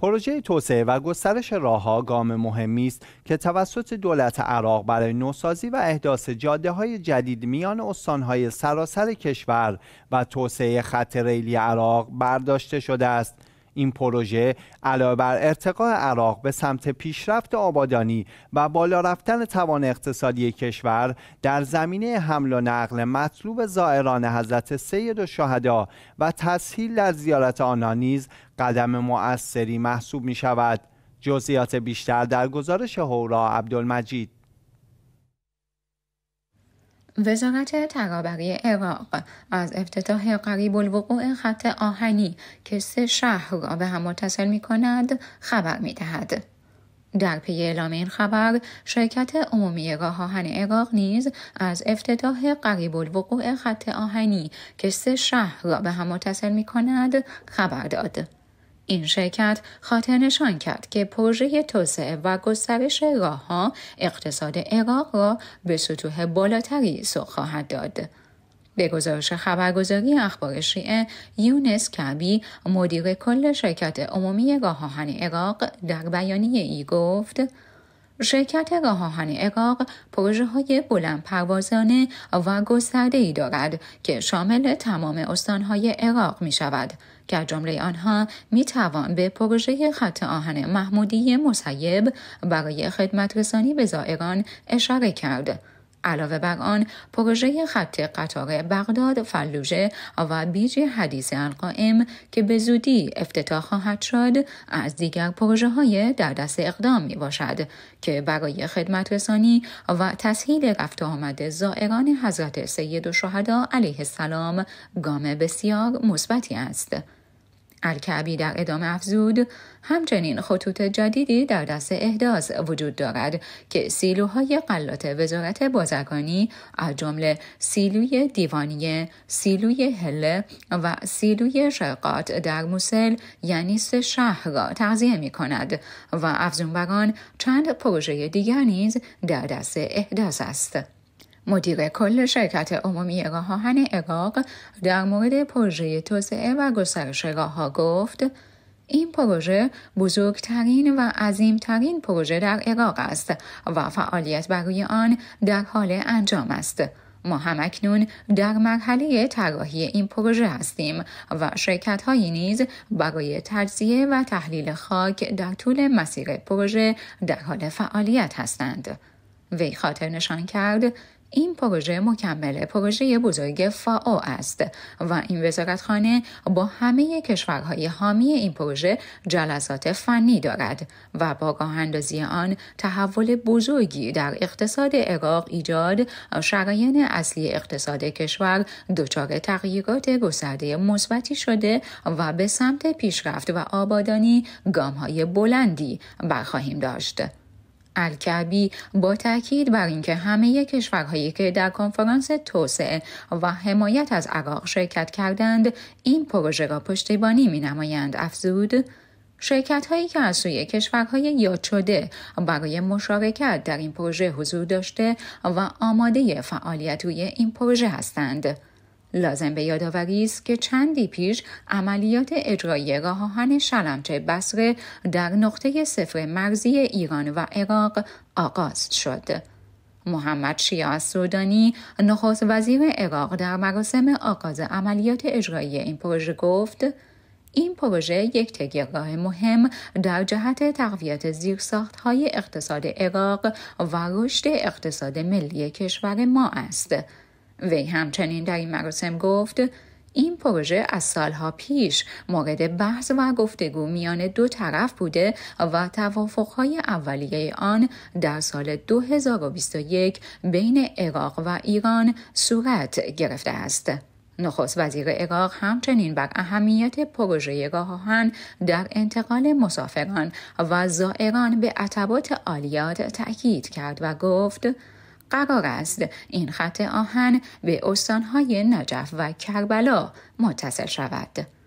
پروژه توسعه و گسترش راهها گام مهمی است که توسط دولت عراق برای نوسازی و احداث جاده های جدید میان استانهای سراسر کشور و توسعه خط ریلی عراق برداشته شده است این پروژه علاوه بر ارتقاء عراق به سمت پیشرفت آبادانی و بالا رفتن توان اقتصادی کشور در زمینه حمل و نقل مطلوب زائران حضرت سید و شهدا و تسهیل در زیارت آنها نیز قدم مؤثری محسوب می شود جزئیات بیشتر در گزارش هورا عبدالمجید وزارت ترابری عراق از افتتاح قریب الوقوع خط آهنی که سه شهر را به هم متصل می کند خبر می دهد. در پی اعلام این خبر شرکت عمومی راه آهن عراق نیز از افتتاح قریب الوقوع خط آهنی که سه شهر را به هم متصل می کند خبر داد. این شرکت خاطر نشان کرد که پروژه توسعه و گسترش ها اقتصاد عراق را به سطوح بالاتری سوق خواهد داد. به گزارش خبرگزاری اخبار شیعه یونس کبی مدیر کل شرکت عمومی راه آهن در بیانیه ای گفت شرکت گاهان عراق پروژه های بلند پروازانه و گسترده ای دارد که شامل تمام استانهای عراق می شود. که جمله آنها می توان به پروژه خط آهن محمودی مسیب برای خدمت رسانی به زائران اشاره کرد. علاوه بر آن پروژه خط قطار بغداد فلوژه و بیج حدیث القائم که به زودی افتتاح خواهد شد از دیگر پروژه های در دست اقدام می باشد که برای خدمت رسانی و تسهیل رفت آمد زائران حضرت سید و علیه السلام گام بسیار مثبتی است. الکعبی در ادامه افزود همچنین خطوط جدیدی در دست احداث وجود دارد که سیلوهای قلات وزارت بازرگانی از جمله سیلوی دیوانیه سیلوی هله و سیلوی شرقات در موسل یعنی سه شهر را تغذیه می کند و بران چند پروژه دیگر نیز در دست احداث است مدیر کل شرکت عمومی راه آهن در مورد پروژه توسعه و گسترش راه گفت این پروژه بزرگترین و عظیمترین پروژه در عراق است و فعالیت برای آن در حال انجام است. ما هم اکنون در مرحله طراحی این پروژه هستیم و شرکت هایی نیز برای تجزیه و تحلیل خاک در طول مسیر پروژه در حال فعالیت هستند. وی خاطر نشان کرد این پروژه مکمل پروژه بزرگ فاو است و این وزارتخانه با همه کشورهای حامی این پروژه جلسات فنی دارد و با راه اندازی آن تحول بزرگی در اقتصاد عراق ایجاد شراین اصلی اقتصاد کشور دچار تغییرات گسترده مثبتی شده و به سمت پیشرفت و آبادانی گامهای بلندی برخواهیم داشت. الکعبی با تاکید بر اینکه همه کشورهایی که در کنفرانس توسعه و حمایت از عراق شرکت کردند این پروژه را پشتیبانی می نمایند افزود شرکت هایی که از سوی کشورهای یاد شده برای مشارکت در این پروژه حضور داشته و آماده فعالیت روی این پروژه هستند. لازم به یادآوری است که چندی پیش عملیات اجرایی راه آهن شلمچه بسره در نقطه صفر مرزی ایران و عراق آغاز شد. محمد شیا سودانی نخست وزیر عراق در مراسم آغاز عملیات اجرایی این پروژه گفت این پروژه یک تگرگاه مهم در جهت تقویت زیرساخت های اقتصاد عراق و رشد اقتصاد ملی کشور ما است. وی همچنین در این مراسم گفت این پروژه از سالها پیش مورد بحث و گفتگو میان دو طرف بوده و توافقهای اولیه آن در سال 2021 بین عراق و ایران صورت گرفته است. نخست وزیر عراق همچنین بر اهمیت پروژه راهان در انتقال مسافران و زائران به عطبات عالیات تاکید کرد و گفت قرار است این خط آهن به استانهای نجف و کربلا متصل شود.